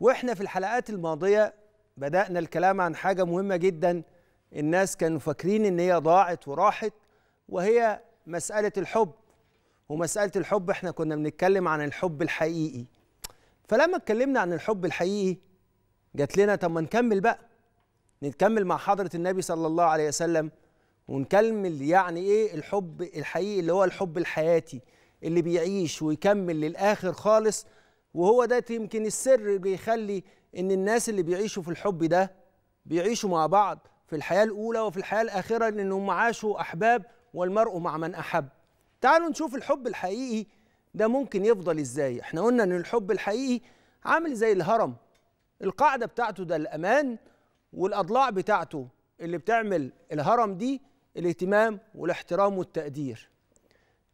واحنا في الحلقات الماضيه بدانا الكلام عن حاجه مهمه جدا الناس كانوا فاكرين ان هي ضاعت وراحت وهي مساله الحب ومساله الحب احنا كنا بنتكلم عن الحب الحقيقي فلما اتكلمنا عن الحب الحقيقي جات لنا طب ما نكمل بقى نكمل مع حضره النبي صلى الله عليه وسلم ونكمل يعني ايه الحب الحقيقي اللي هو الحب الحياتي اللي بيعيش ويكمل للاخر خالص وهو ده يمكن السر بيخلي ان الناس اللي بيعيشوا في الحب ده بيعيشوا مع بعض في الحياه الاولى وفي الحياه الاخره لانهم عاشوا احباب والمرء مع من احب تعالوا نشوف الحب الحقيقي ده ممكن يفضل ازاي احنا قلنا ان الحب الحقيقي عامل زي الهرم القاعده بتاعته ده الامان والاضلاع بتاعته اللي بتعمل الهرم دي الاهتمام والاحترام والتقدير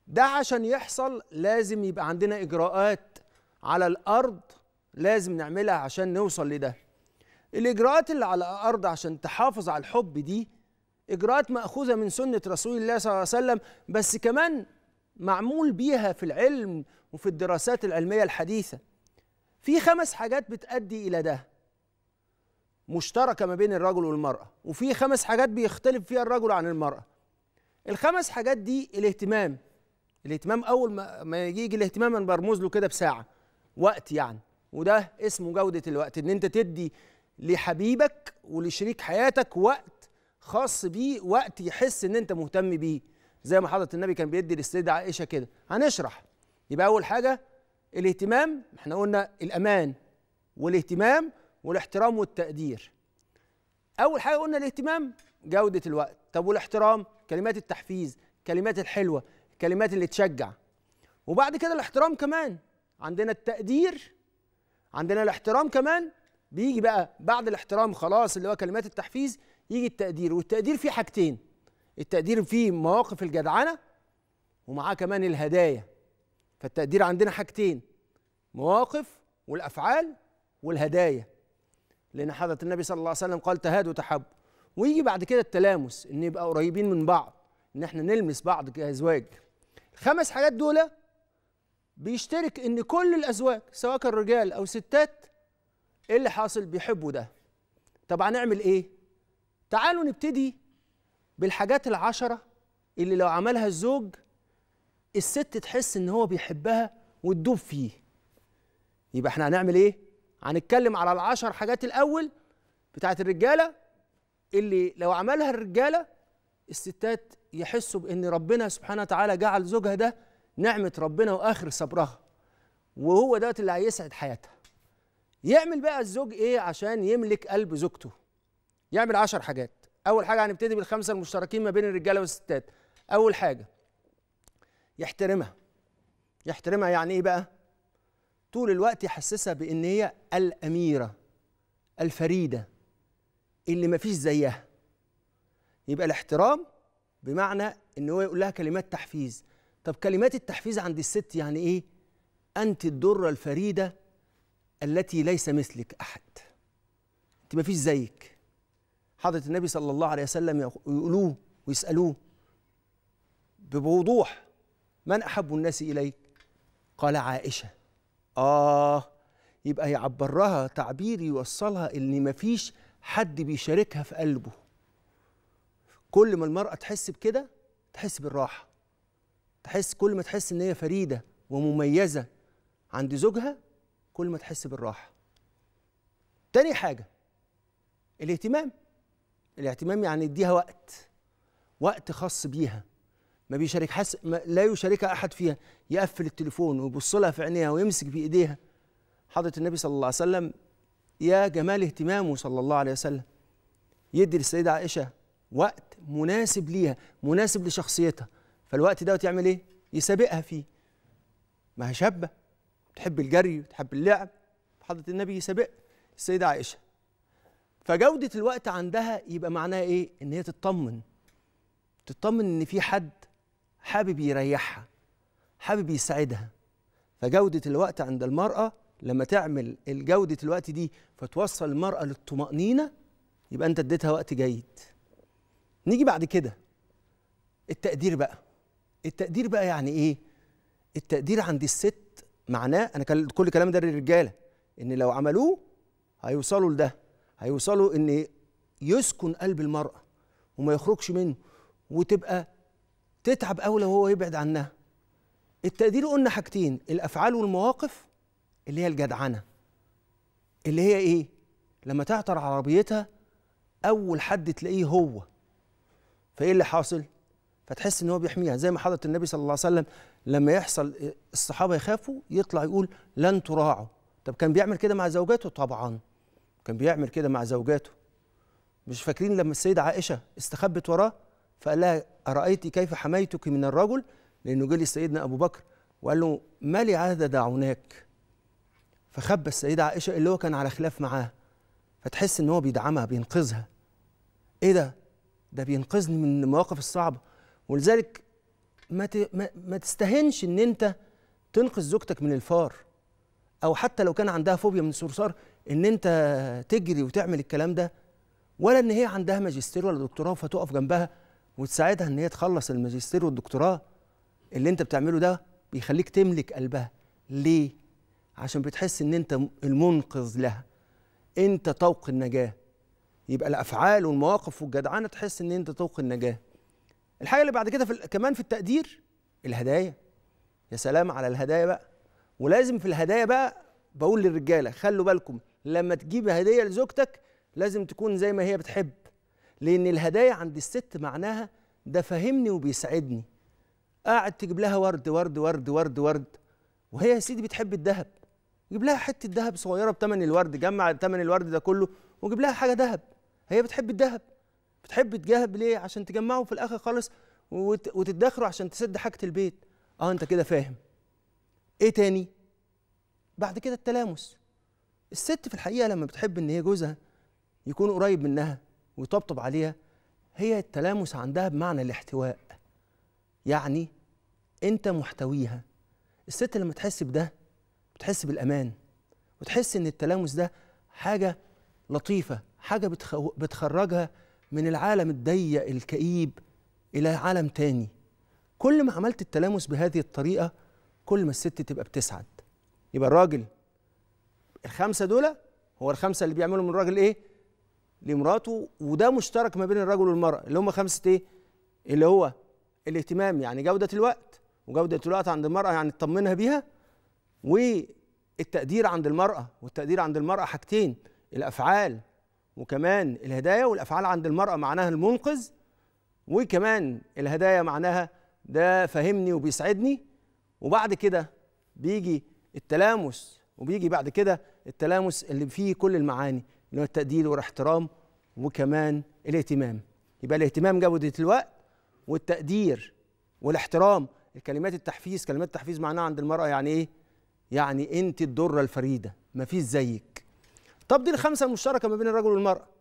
ده عشان يحصل لازم يبقى عندنا اجراءات على الارض لازم نعملها عشان نوصل لده الاجراءات اللي على الارض عشان تحافظ على الحب دي اجراءات ماخوذه من سنه رسول الله صلى الله عليه وسلم بس كمان معمول بيها في العلم وفي الدراسات العلميه الحديثه في خمس حاجات بتؤدي الى ده مشتركه ما بين الرجل والمراه وفي خمس حاجات بيختلف فيها الرجل عن المراه الخمس حاجات دي الاهتمام الاهتمام اول ما يجي الاهتمام انا برمز له كده بساعه وقت يعني وده اسمه جودة الوقت إن أنت تدي لحبيبك ولشريك حياتك وقت خاص بيه وقت يحس إن أنت مهتم بيه زي ما حضرة النبي كان بيدي للسيدة عائشة كده هنشرح يبقى أول حاجة الاهتمام احنا قلنا الأمان والاهتمام والاحترام والتقدير أول حاجة قلنا الاهتمام جودة الوقت طب والاحترام كلمات التحفيز كلمات الحلوة كلمات اللي تشجع وبعد كده الاحترام كمان عندنا التقدير عندنا الاحترام كمان بيجي بقى بعد الاحترام خلاص اللي هو كلمات التحفيز يجي التقدير والتقدير فيه حاجتين التقدير فيه مواقف الجدعنه ومعاه كمان الهدايا فالتقدير عندنا حاجتين مواقف والافعال والهدايا لان حضره النبي صلى الله عليه وسلم قال تهادوا تحبوا ويجي بعد كده التلامس ان يبقى قريبين من بعض ان احنا نلمس بعض كازواج الخمس حاجات دول بيشترك ان كل الازواج سواء كان رجال او ستات ايه اللي حاصل بيحبوا ده طب هنعمل ايه تعالوا نبتدي بالحاجات العشره اللي لو عملها الزوج الست تحس ان هو بيحبها وتدوب فيه يبقى احنا هنعمل ايه هنتكلم على العشر حاجات الاول بتاعت الرجاله اللي لو عملها الرجاله الستات يحسوا بان ربنا سبحانه وتعالى جعل زوجها ده نعمه ربنا واخر صبرها وهو دوت اللي هيسعد حياتها يعمل بقى الزوج ايه عشان يملك قلب زوجته يعمل عشر حاجات اول حاجه هنبتدي بالخمسه المشتركين ما بين الرجاله والستات اول حاجه يحترمها يحترمها يعني ايه بقى طول الوقت يحسسها بان هي الاميره الفريده اللي ما فيش زيها يبقى الاحترام بمعنى ان هو يقول لها كلمات تحفيز طب كلمات التحفيز عند الست يعني ايه انت الدره الفريده التي ليس مثلك احد انت ما فيش زيك حضره النبي صلى الله عليه وسلم يقولوه ويسالوه بوضوح من احب الناس اليك قال عائشه اه يبقى يعبرها تعبير يوصلها ان ما فيش حد بيشاركها في قلبه كل ما المرأة تحس بكده تحس بالراحة تحس كل ما تحس ان هي فريده ومميزه عند زوجها كل ما تحس بالراحه تاني حاجه الاهتمام الاهتمام يعني اديها وقت وقت خاص بيها ما بيشارك حس... ما لا يشاركها احد فيها يقفل التليفون ويبص لها في عينيها ويمسك بايديها حضره النبي صلى الله عليه وسلم يا جمال اهتمامه صلى الله عليه وسلم يدي للسيده عائشه وقت مناسب ليها مناسب لشخصيتها فالوقت ده يعمل ايه يسابقها فيه ما هي شابه تحب الجري وتحب اللعب حضره النبي يسابق السيده عائشه فجوده الوقت عندها يبقى معناها ايه ان هي تطمن تطمن ان في حد حابب يريحها حابب يسعدها فجودة الوقت عند المرأة لما تعمل الجودة الوقت دي فتوصل المرأة للطمأنينة يبقى أنت اديتها وقت جيد نيجي بعد كده التقدير بقى التقدير بقى يعني ايه التقدير عند الست معناه انا كل الكلام ده للرجاله ان لو عملوه هيوصلوا لده هيوصلوا ان يسكن قلب المراه وما يخرجش منه وتبقى تتعب قوي لو هو يبعد عنها التقدير قلنا حاجتين الافعال والمواقف اللي هي الجدعنه اللي هي ايه لما تعطر عربيتها اول حد تلاقيه هو فايه اللي حاصل هتحس ان هو بيحميها زي ما حضره النبي صلى الله عليه وسلم لما يحصل الصحابه يخافوا يطلع يقول لن تراعوا طب كان بيعمل كده مع زوجاته طبعا كان بيعمل كده مع زوجاته مش فاكرين لما السيده عائشه استخبت وراه فقال لها ارايت كيف حميتك من الرجل لانه جه سيدنا ابو بكر وقال له ما لي هذا دعوناك فخبى السيده عائشه اللي هو كان على خلاف معاها فتحس ان هو بيدعمها بينقذها ايه ده ده بينقذني من المواقف الصعبه ولذلك ما ما تستهنش ان انت تنقذ زوجتك من الفار او حتى لو كان عندها فوبيا من الصرصار ان انت تجري وتعمل الكلام ده ولا ان هي عندها ماجستير ولا دكتوراه فتقف جنبها وتساعدها ان هي تخلص الماجستير والدكتوراه اللي انت بتعمله ده بيخليك تملك قلبها ليه عشان بتحس ان انت المنقذ لها انت طوق النجاه يبقى الافعال والمواقف والجدعنه تحس ان انت طوق النجاه الحاجه اللي بعد كده في كمان في التقدير الهدايا يا سلام على الهدايا بقى ولازم في الهدايا بقى بقول للرجاله خلوا بالكم لما تجيب هديه لزوجتك لازم تكون زي ما هي بتحب لان الهدايا عند الست معناها ده فاهمني وبيسعدني قاعد تجيب لها ورد ورد ورد ورد ورد وهي يا سيدي بتحب الذهب جيب لها حته ذهب صغيره بثمن الورد جمع ثمن الورد ده كله وجيب لها حاجه ذهب هي بتحب الذهب بتحب تجاهب ليه عشان تجمعه في الاخر خالص وتدخره عشان تسد حاجه البيت اه انت كده فاهم ايه تاني بعد كده التلامس الست في الحقيقه لما بتحب ان هي جوزها يكون قريب منها ويطبطب عليها هي التلامس عندها بمعنى الاحتواء يعني انت محتويها الست لما تحس بده بتحس بالامان وتحس ان التلامس ده حاجه لطيفه حاجه بتخرجها من العالم الضيق الكئيب إلى عالم تاني كل ما عملت التلامس بهذه الطريقة كل ما الست تبقى بتسعد يبقى الراجل الخمسة دول هو الخمسة اللي بيعملوا من الراجل إيه؟ لمراته وده مشترك ما بين الرجل والمرأة اللي هم خمسة إيه؟ اللي هو الاهتمام يعني جودة الوقت وجودة الوقت عند المرأة يعني تطمنها بيها والتقدير عند المرأة والتقدير عند المرأة حاجتين الأفعال وكمان الهدايا والافعال عند المراه معناها المنقذ وكمان الهدايا معناها ده فهمني وبيسعدني وبعد كده بيجي التلامس وبيجي بعد كده التلامس اللي فيه كل المعاني اللي هو التقدير والاحترام وكمان الاهتمام يبقى الاهتمام جودة الوقت والتقدير والاحترام الكلمات التحفيز كلمات التحفيز معناها عند المرأة يعني ايه؟ يعني انت الدرة الفريدة مفيش زيك طب دي الخمسه المشتركه ما بين الرجل والمراه